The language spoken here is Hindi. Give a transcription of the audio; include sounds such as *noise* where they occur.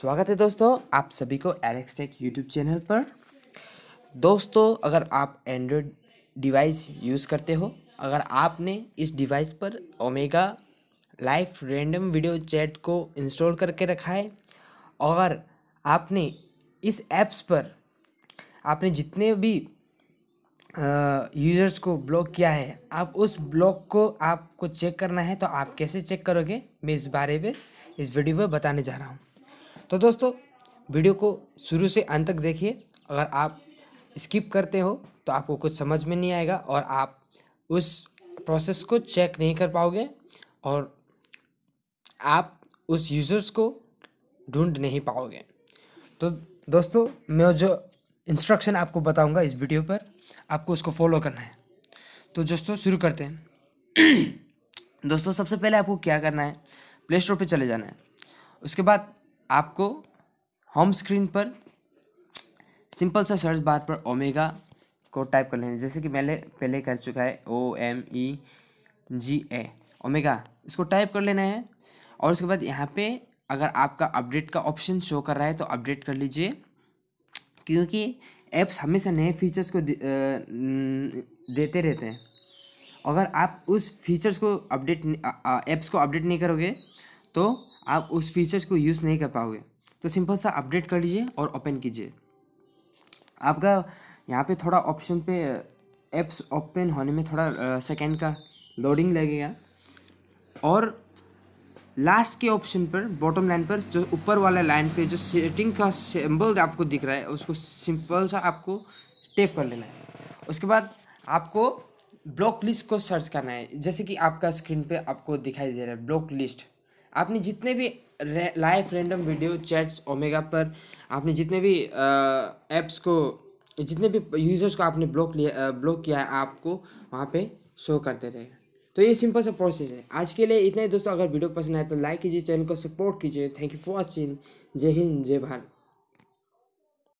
स्वागत है दोस्तों आप सभी को एलेक्स टेक यूट्यूब चैनल पर दोस्तों अगर आप एंड्रॉयड डिवाइस यूज़ करते हो अगर आपने इस डिवाइस पर Omega life random video chat को इंस्टॉल करके रखा है और आपने इस ऐप्स पर आपने जितने भी यूज़र्स को ब्लॉक किया है आप उस ब्लॉक को आपको चेक करना है तो आप कैसे चेक करोगे मैं इस बारे में इस वीडियो में बताने जा रहा हूँ तो दोस्तों वीडियो को शुरू से अंत तक देखिए अगर आप स्किप करते हो तो आपको कुछ समझ में नहीं आएगा और आप उस प्रोसेस को चेक नहीं कर पाओगे और आप उस यूज़र्स को ढूंढ नहीं पाओगे तो दोस्तों मैं जो इंस्ट्रक्शन आपको बताऊंगा इस वीडियो पर आपको उसको फॉलो करना है तो दोस्तों शुरू करते हैं *clears throat* दोस्तों सबसे पहले आपको क्या करना है प्ले स्टोर पर चले जाना है उसके बाद आपको होम स्क्रीन पर सिंपल सा सर्च बार पर ओमेगा को टाइप कर लेना जैसे कि मैंने पहले कर चुका है O M E G A Omega इसको टाइप कर लेना है और उसके बाद यहाँ पे अगर आपका अपडेट का ऑप्शन शो कर रहा है तो अपडेट कर लीजिए क्योंकि ऐप्स हमेशा नए फीचर्स को दे, देते रहते हैं अगर आप उस फीचर्स को अपडेट ऐप्स को अपडेट नहीं करोगे तो आप उस फीचर्स को यूज़ नहीं कर पाओगे तो सिंपल सा अपडेट कर लीजिए और ओपन कीजिए आपका यहाँ पे थोड़ा ऑप्शन पे एप्स ओपन होने में थोड़ा सेकेंड का लोडिंग लगेगा और लास्ट के ऑप्शन पर बॉटम लाइन पर जो ऊपर वाला लाइन पे जो सेटिंग का सिंबल आपको दिख रहा है उसको सिंपल सा आपको टेप कर लेना है उसके बाद आपको ब्लॉक लिस्ट को सर्च करना है जैसे कि आपका स्क्रीन पे आपको दिखाई दे रहा है ब्लॉक लिस्ट आपने जितने भी live random video chats Omega पर आपने जितने भी ऐप्स को जितने भी यूज़र्स को आपने ब्लॉक लिया ब्लॉक किया है आपको वहाँ पे शो करते रहेगा तो ये सिंपल सा प्रोसेस है आज के लिए इतना ही दोस्तों अगर वीडियो पसंद आए तो लाइक कीजिए चैनल को सपोर्ट कीजिए थैंक यू फॉर वॉचिंग जय हिंद जय भारत